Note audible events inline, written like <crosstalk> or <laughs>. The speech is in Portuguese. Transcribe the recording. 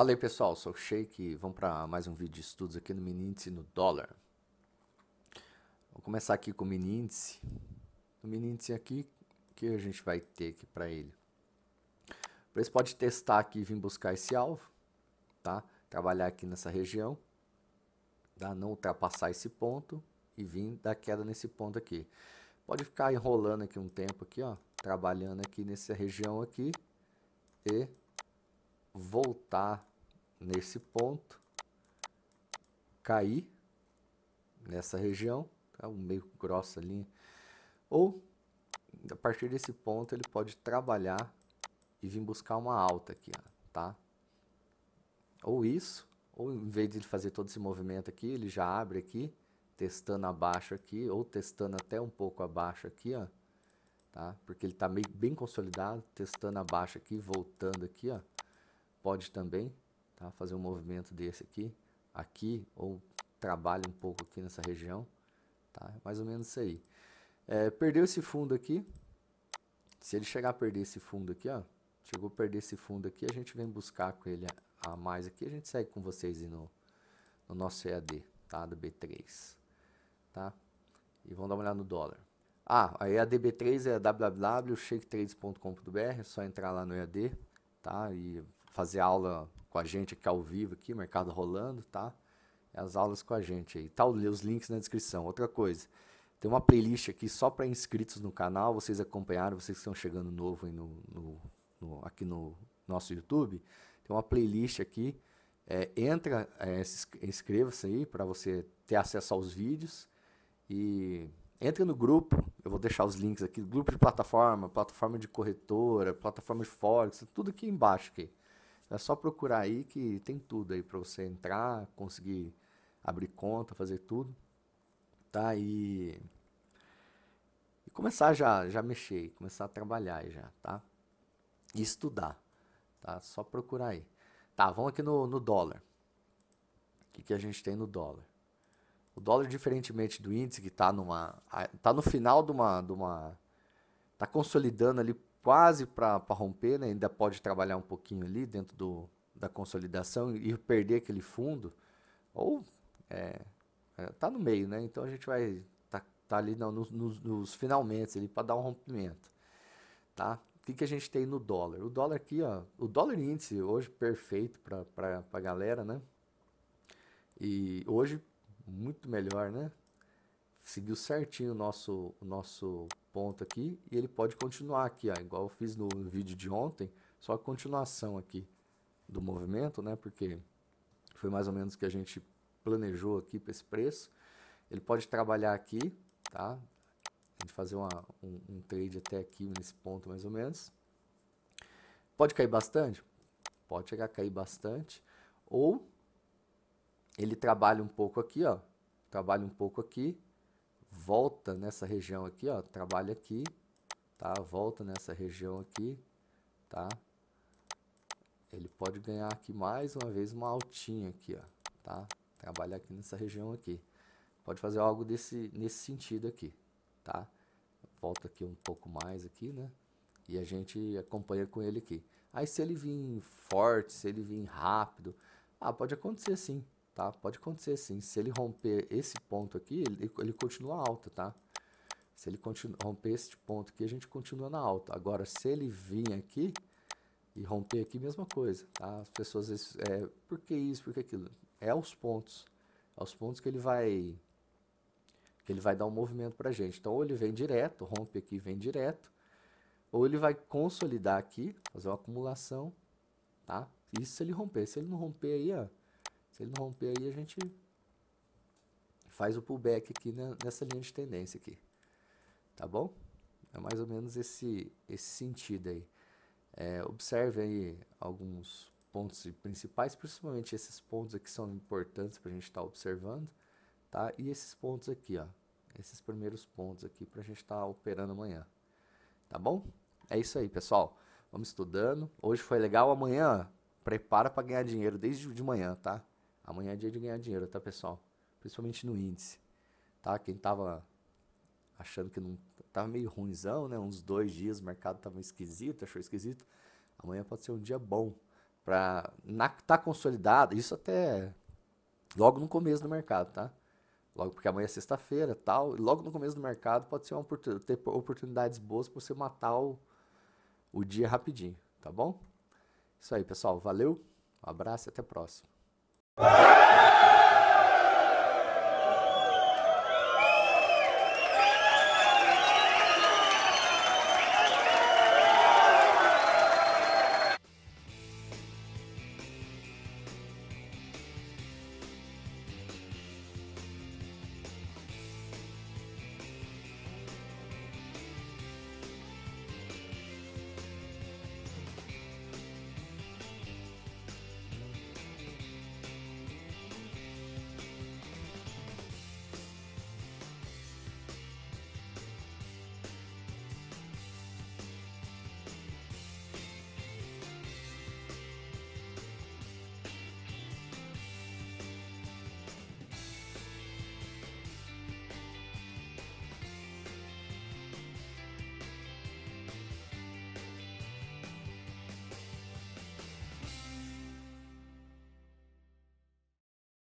Fala aí pessoal, sou o Sheik vamos para mais um vídeo de estudos aqui no mini índice no dólar. Vou começar aqui com o mini índice. No mini índice aqui, o que a gente vai ter aqui para ele? O preço pode testar aqui e vir buscar esse alvo, tá? Trabalhar aqui nessa região, tá? não ultrapassar esse ponto e vir dar queda nesse ponto aqui. Pode ficar enrolando aqui um tempo aqui, ó, trabalhando aqui nessa região aqui e voltar nesse ponto, cair nessa região, tá? um meio grossa linha, ou a partir desse ponto ele pode trabalhar e vir buscar uma alta aqui, ó, tá? Ou isso, ou em vez de ele fazer todo esse movimento aqui, ele já abre aqui, testando abaixo aqui, ou testando até um pouco abaixo aqui, ó, tá? Porque ele está bem consolidado, testando abaixo aqui, voltando aqui, ó. Pode também, tá? Fazer um movimento desse aqui, aqui, ou trabalha um pouco aqui nessa região, tá? É mais ou menos isso aí. É, perdeu esse fundo aqui, se ele chegar a perder esse fundo aqui, ó, chegou a perder esse fundo aqui, a gente vem buscar com ele a, a mais aqui, a gente segue com vocês no, no nosso EAD, tá? Do B3, tá? E vamos dar uma olhada no dólar. Ah, a EADB3 é www.shaketrades.com.br, é só entrar lá no EAD, tá? E fazer aula com a gente aqui ao vivo, aqui, mercado rolando, tá? É as aulas com a gente aí. Tá os links na descrição. Outra coisa, tem uma playlist aqui só para inscritos no canal, vocês acompanharam, vocês que estão chegando novo no, no, no, aqui no nosso YouTube. Tem uma playlist aqui. É, entra, é, inscreva-se aí para você ter acesso aos vídeos. E entra no grupo, eu vou deixar os links aqui, grupo de plataforma, plataforma de corretora, plataforma de forex, tudo aqui embaixo aqui. É só procurar aí que tem tudo aí para você entrar, conseguir abrir conta, fazer tudo, tá? E, e começar já, já mexer, começar a trabalhar já, tá? E estudar, tá? Só procurar aí. Tá, vamos aqui no, no dólar. O que, que a gente tem no dólar? O dólar, diferentemente do índice que está numa, tá no final de uma, de uma, tá consolidando ali quase para romper, né? ainda pode trabalhar um pouquinho ali dentro do, da consolidação e perder aquele fundo, ou está é, é, tá no meio, né? Então a gente vai tá, tá ali não, nos, nos, nos finalmente para dar um rompimento, tá? O que, que a gente tem no dólar? O dólar aqui, ó, o dólar índice hoje perfeito para a galera, né? E hoje muito melhor, né? seguiu certinho o nosso, o nosso ponto aqui e ele pode continuar aqui, ó, igual eu fiz no vídeo de ontem, só a continuação aqui do movimento, né? Porque foi mais ou menos o que a gente planejou aqui para esse preço. Ele pode trabalhar aqui, tá? A gente fazer uma, um, um trade até aqui nesse ponto mais ou menos. Pode cair bastante? Pode chegar a cair bastante. Ou ele trabalha um pouco aqui, ó. Trabalha um pouco aqui, volta nessa região aqui, ó, trabalha aqui, tá? Volta nessa região aqui, tá? Ele pode ganhar aqui mais uma vez uma altinha aqui, ó, tá? Trabalha aqui nessa região aqui. Pode fazer algo desse nesse sentido aqui, tá? Volta aqui um pouco mais aqui, né? E a gente acompanha com ele aqui. Aí se ele vir forte, se ele vir rápido, ah, pode acontecer sim, tá? Pode acontecer sim. Se ele romper esse ponto aqui, ele, ele continua alta, tá? Se ele romper esse ponto aqui, a gente continua na alta. Agora, se ele vir aqui e romper aqui, mesma coisa, tá? As pessoas às vezes, é, por que isso, por que aquilo? É os pontos. É aos pontos que ele vai que ele vai dar um movimento pra gente. Então, ou ele vem direto, rompe aqui vem direto, ou ele vai consolidar aqui, fazer uma acumulação, tá? Isso se ele romper. Se ele não romper aí, ó, se ele não romper aí, a gente faz o pullback aqui nessa linha de tendência aqui. Tá bom? É mais ou menos esse, esse sentido aí. É, observe aí alguns pontos principais, principalmente esses pontos aqui são importantes para a gente estar tá observando, tá? E esses pontos aqui, ó, esses primeiros pontos aqui para a gente estar tá operando amanhã, tá bom? É isso aí, pessoal. Vamos estudando. Hoje foi legal, amanhã prepara para ganhar dinheiro desde de manhã, tá? Amanhã é dia de ganhar dinheiro, tá, pessoal? Principalmente no índice, tá? Quem tava achando que não tava meio ruimzão, né? Uns dois dias o mercado tava esquisito, achou esquisito. Amanhã pode ser um dia bom para tá consolidado. Isso até logo no começo do mercado, tá? Logo porque amanhã é sexta-feira, tal. E logo no começo do mercado pode ser uma ter oportunidades boas para você matar o, o dia rapidinho, tá bom? Isso aí, pessoal. Valeu, um abraço e até a próxima. Yeah. <laughs>